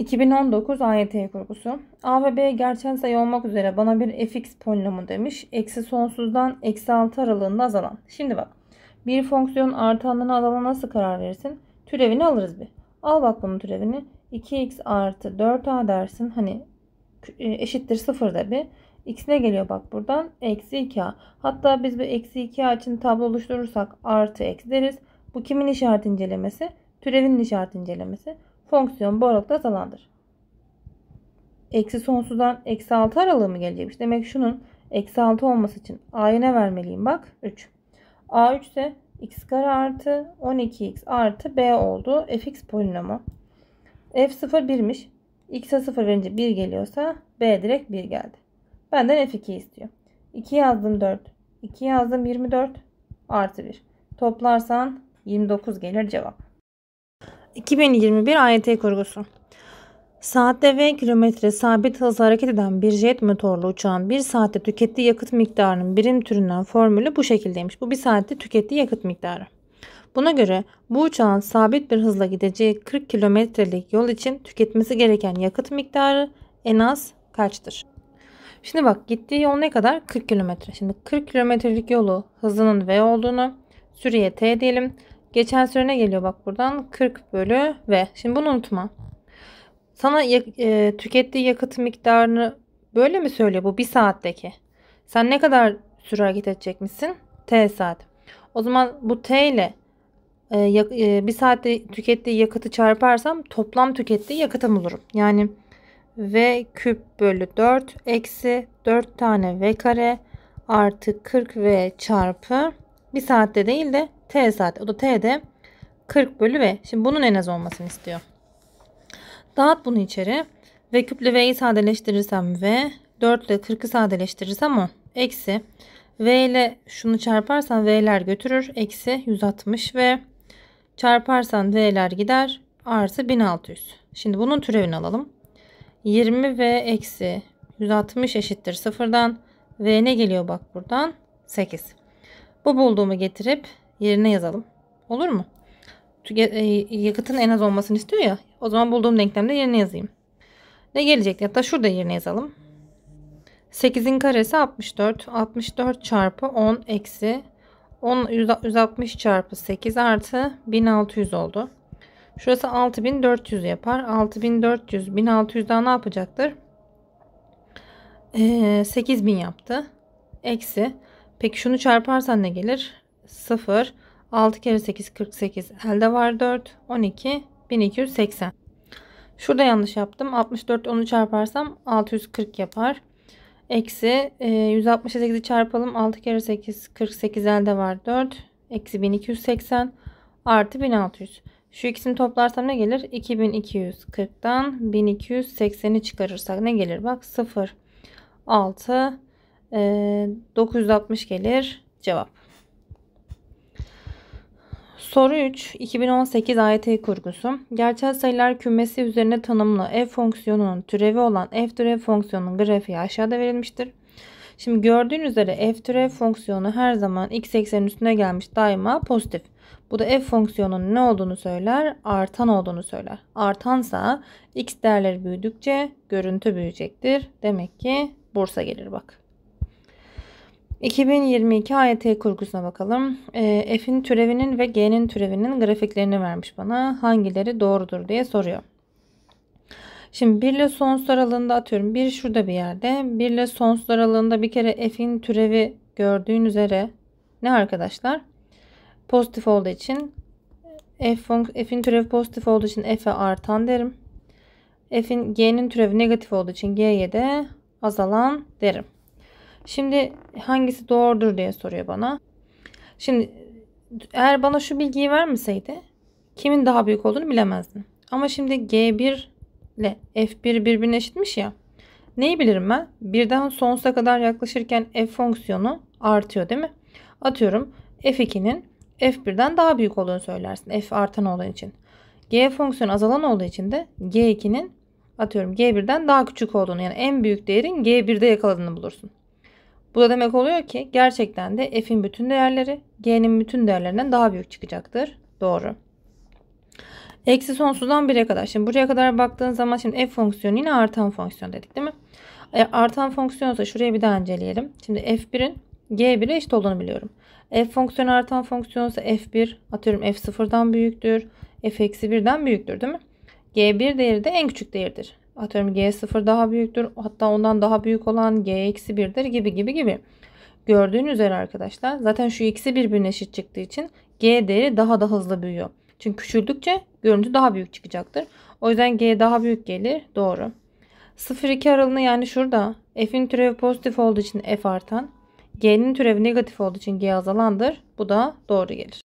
2019 AYT kurgusu. A ve B gerçel sayı olmak üzere bana bir fx polinomu demiş. Eksi sonsuzdan eksi 6 aralığında azalan. Şimdi bak. Bir fonksiyon artandan azalana nasıl karar verirsin? Türevini alırız bir. Al bak bunun türevini. 2x artı 4a dersin. Hani e, eşittir 0 da bir. X ne geliyor bak buradan? Eksi 2a. Hatta biz bu eksi 2a için tablo oluşturursak artı eksi deriz. Bu kimin işaret incelemesi? Türevin işaret incelemesi. Fonksiyon bu aralıkta azalandır. Eksi sonsuzdan eksi 6 aralığı mı gelecekmiş? Demek şunun eksi 6 olması için a'yı ne vermeliyim? Bak 3. a 3 ise x kare artı 12x artı b oldu. fx polinomu. f0 1'miş. x'e 0 verince 1 geliyorsa b direkt 1 geldi. Benden f2 istiyor. 2 yazdım 4. 2 yazdım 24 artı 1. Toplarsan 29 gelir cevap. 2021 AYT kurgusu. Saatte ve kilometre sabit hızla hareket eden bir jet motorlu uçağın bir saatte tükettiği yakıt miktarının birim türünden formülü bu şekildeymiş. Bu bir saatte tükettiği yakıt miktarı. Buna göre bu uçağın sabit bir hızla gideceği 40 kilometrelik yol için tüketmesi gereken yakıt miktarı en az kaçtır? Şimdi bak gittiği yol ne kadar? 40 kilometre. Şimdi 40 kilometrelik yolu hızının V olduğunu, süreye T diyelim. Geçen süre ne geliyor bak buradan? 40 bölü V. Şimdi bunu unutma. Sana e, tükettiği yakıt miktarını böyle mi söylüyor bu bir saatteki? Sen ne kadar süre hareket edecek misin? T saat. O zaman bu T ile e, e, bir saatte tükettiği yakıtı çarparsam toplam tükettiği yakıtı bulurum. Yani V küp bölü 4 eksi 4 tane V kare artı 40 V çarpı bir saatte değil de T zaten. O da T de 40 bölü V. Şimdi bunun en az olmasını istiyor. Dağıt bunu içeri. V küplü V'yi sadeleştirirsem V. 4 ile 40'ı sadeleştirirsem 10. Eksi. V ile şunu çarparsan V'ler götürür. Eksi 160 V. Çarparsan V'ler gider. Artı 1600. Şimdi bunun türevini alalım. 20 V eksi 160 eşittir sıfırdan. V ne geliyor bak buradan? 8. Bu bulduğumu getirip yerine yazalım. Olur mu? E, yakıtın en az olmasını istiyor ya. O zaman bulduğum denklemde yerine yazayım. Ne gelecek? Hatta şurada yerine yazalım. 8'in karesi 64. 64 çarpı 10 eksi 10 160 çarpı 8 artı 1600 oldu. Şurası 6400 yapar. 6400 1600'dan ne yapacaktır? Ee, 8000 yaptı. Eksi. Peki şunu çarparsan ne gelir? 0, 6 kere 8 48 elde var 4, 12, 1280. Şurada yanlış yaptım. 64 onu çarparsam 640 yapar. Eksi e, 168'i çarpalım. 6 kere 8 48 elde var 4. Eksi 1280 artı 1600. Şu ikisini toplarsam ne gelir? 2240'dan 1280'i çıkarırsak ne gelir? Bak 0, 6, 960 gelir cevap. Soru 3. 2018 AYT kurgusu. Gerçel sayılar kümesi üzerine tanımlı f fonksiyonunun türevi olan f türev fonksiyonunun grafiği aşağıda verilmiştir. Şimdi gördüğün üzere f türev fonksiyonu her zaman x eksenin üstüne gelmiş daima pozitif. Bu da f fonksiyonunun ne olduğunu söyler? Artan olduğunu söyler. Artansa x değerleri büyüdükçe görüntü büyüyecektir. Demek ki Bursa gelir bak. 2022 AYT kurgusuna bakalım. E, F'in türevinin ve G'nin türevinin grafiklerini vermiş bana. Hangileri doğrudur diye soruyor. Şimdi 1 ile sonsuz aralığında atıyorum. 1 şurada bir yerde. 1 ile sonsuz aralığında bir kere F'in türevi gördüğün üzere ne arkadaşlar? Pozitif olduğu için F F'in türevi pozitif olduğu için F'e artan derim. F'in G'nin türevi negatif olduğu için G'ye de azalan derim. Şimdi hangisi doğrudur diye soruyor bana. Şimdi eğer bana şu bilgiyi vermeseydi kimin daha büyük olduğunu bilemezdim. Ama şimdi G1 ile F1 birbirine eşitmiş ya. Neyi bilirim ben? Birden sonsuza kadar yaklaşırken f fonksiyonu artıyor değil mi? Atıyorum f2'nin f1'den daha büyük olduğunu söylersin f artan olduğu için. g fonksiyonu azalan olduğu için de g2'nin atıyorum g1'den daha küçük olduğunu yani en büyük değerin g1'de yakaladığını bulursun. Bu da demek oluyor ki gerçekten de f'in bütün değerleri g'nin bütün değerlerinden daha büyük çıkacaktır. Doğru. Eksi sonsuzdan 1'e kadar. Şimdi buraya kadar baktığın zaman şimdi f fonksiyonu yine artan fonksiyon dedik değil mi? E, artan fonksiyonsa şuraya bir daha inceleyelim. Şimdi f1'in g1'e eşit olduğunu biliyorum. f fonksiyonu artan fonksiyonsa f1 atıyorum f0'dan büyüktür. f-1'den büyüktür değil mi? g1 değeri de en küçük değerdir atıyorum G0 daha büyüktür hatta ondan daha büyük olan G-1'dir gibi gibi gibi. Gördüğünüz üzere arkadaşlar zaten şu ikisi birbirine eşit çıktığı için G değeri daha da hızlı büyüyor. Çünkü küçüldükçe görüntü daha büyük çıkacaktır. O yüzden G daha büyük gelir. Doğru. 0-2 aralığını yani şurada f'in türevi pozitif olduğu için f artan, g'nin türevi negatif olduğu için g azalandır. Bu da doğru gelir.